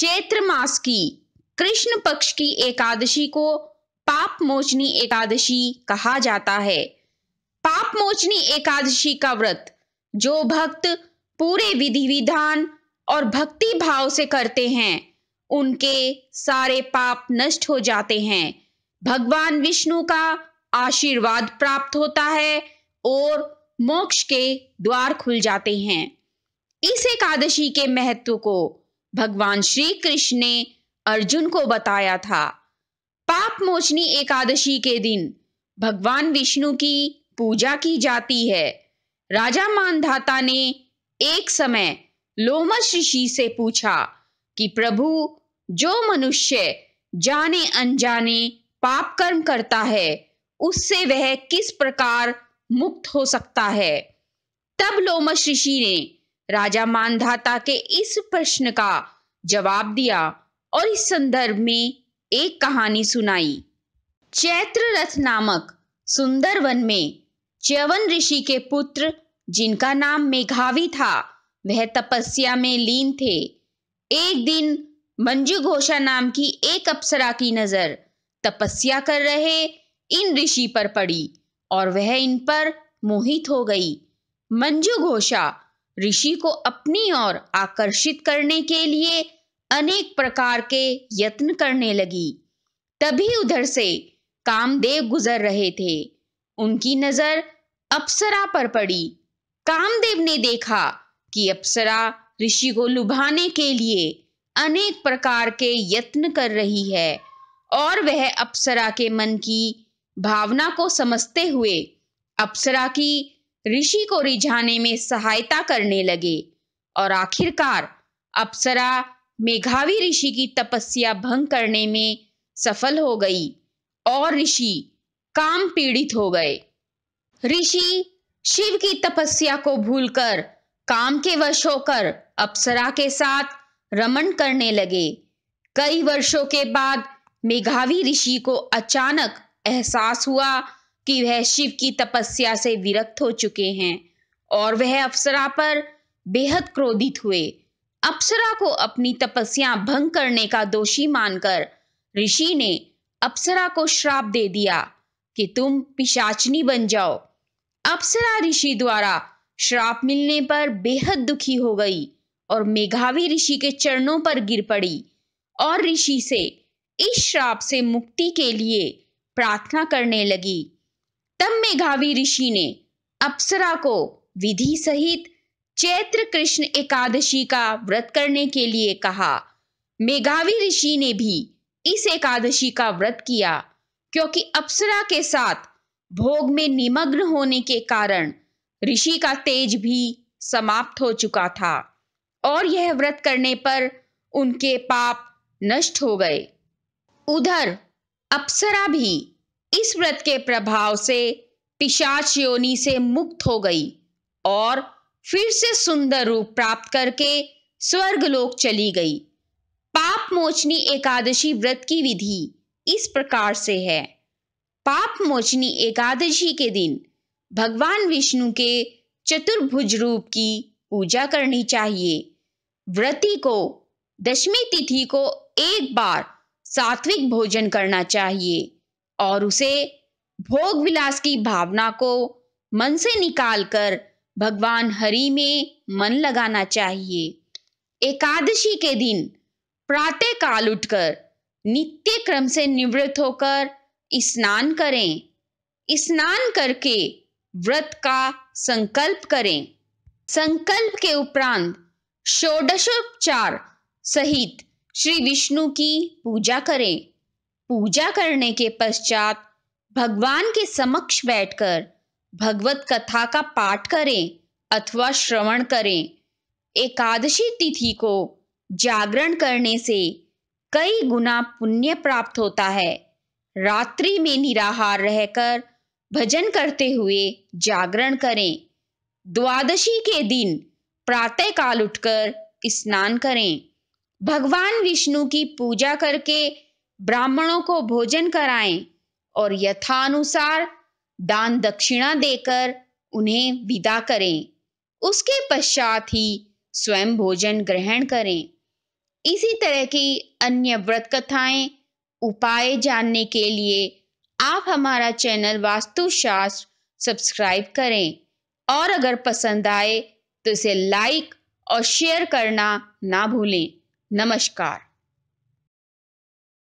चैत्र मास की कृष्ण पक्ष की एकादशी को पाप मोचनी एकादशी कहा जाता है पाप मोचनी एकादशी का व्रत जो भक्त पूरे विधि विधान और भक्ति भाव से करते हैं उनके सारे पाप नष्ट हो जाते हैं भगवान विष्णु का आशीर्वाद प्राप्त होता है और मोक्ष के द्वार खुल जाते हैं इस एकादशी के महत्व को भगवान श्री कृष्ण ने अर्जुन को बताया था पाप मोचनी एकादशी के दिन भगवान विष्णु की पूजा की जाती है राजा मानधाता ने एक समय लोमस ऋषि से पूछा कि प्रभु जो मनुष्य जाने अनजाने पाप कर्म करता है उससे वह किस प्रकार मुक्त हो सकता है तब लोमस ऋषि ने राजा मानधाता के इस प्रश्न का जवाब दिया और इस संदर्भ में एक कहानी सुनाई चैत्र रथ नामक सुंदर वन में च्यवन ऋषि के पुत्र जिनका नाम मेघावी था वह तपस्या में लीन थे एक दिन मंजू घोषा नाम की एक अप्सरा की नजर तपस्या कर रहे इन ऋषि पर पड़ी और वह इन पर मोहित हो गई मंजू घोषा ऋषि को अपनी ओर आकर्षित करने के लिए अनेक प्रकार के यत्न करने लगी तभी उधर से कामदेव गुजर रहे थे उनकी नजर अप्सरा पर पड़ी कामदेव ने देखा कि अप्सरा ऋषि को लुभाने के लिए अनेक प्रकार के यत्न कर रही है और वह अप्सरा के मन की भावना को समझते हुए अप्सरा की ऋषि को रिझाने में सहायता करने लगे और आखिरकार अप्सरा मेघावी ऋषि की तपस्या भंग करने में सफल हो गई और ऋषि काम पीड़ित हो गए ऋषि शिव की तपस्या को भूलकर काम के वश होकर अप्सरा के साथ रमन करने लगे कई वर्षों के बाद मेघावी ऋषि को अचानक एहसास हुआ कि वह शिव की तपस्या से विरक्त हो चुके हैं और वह अप्सरा पर बेहद क्रोधित हुए अप्सरा को अपनी तपस्या भंग करने का दोषी मानकर ऋषि ने अप्सरा को श्राप दे दिया कि तुम पिशाचनी बन जाओ अप्सरा ऋषि द्वारा श्राप मिलने पर बेहद दुखी हो गई और मेघावी ऋषि के चरणों पर गिर पड़ी और ऋषि से इस श्राप से मुक्ति के लिए प्रार्थना करने लगी तब मेघावी ऋषि ने अप्सरा को विधि सहित चैत्र कृष्ण एकादशी का व्रत करने के लिए कहा मेघावी ऋषि ने भी इस एकादशी का व्रत किया क्योंकि अप्सरा के साथ भोग में निमग्न होने के कारण ऋषि का तेज भी समाप्त हो चुका था और यह व्रत करने पर उनके पाप नष्ट हो गए उधर अप्सरा भी इस व्रत के प्रभाव से पिशाच योनि से मुक्त हो गई और फिर से सुंदर रूप प्राप्त करके स्वर्ग लोक चली गई पाप मोचनी एकादशी व्रत की विधि इस प्रकार से है पाप मोचनी एकादशी के दिन भगवान विष्णु के चतुर्भुज रूप की पूजा करनी चाहिए व्रती को दशमी तिथि को एक बार सात्विक भोजन करना चाहिए और उसे भोग विलास की भावना को मन से निकालकर भगवान हरि में मन लगाना चाहिए एकादशी के दिन प्रातः काल उठकर नित्य क्रम से निवृत्त होकर स्नान करें स्नान करके व्रत का संकल्प करें संकल्प के उपरांत षोडशोपचार सहित श्री विष्णु की पूजा करें पूजा करने के पश्चात भगवान के समक्ष बैठकर भगवत कथा का पाठ करें अथवा श्रवण करें एकादशी तिथि को जागरण करने से कई गुना पुण्य प्राप्त होता है रात्रि में निराहार रहकर भजन करते हुए जागरण करें द्वादशी के दिन प्रातः काल उठकर स्नान करें भगवान विष्णु की पूजा करके ब्राह्मणों को भोजन कराएं और यथानुसार दान दक्षिणा देकर उन्हें विदा करें उसके पश्चात ही स्वयं भोजन ग्रहण करें इसी तरह की अन्य व्रत कथाएं उपाय जानने के लिए आप हमारा चैनल वास्तुशास्त्र सब्सक्राइब करें और अगर पसंद आए तो इसे लाइक और शेयर करना ना भूलें नमस्कार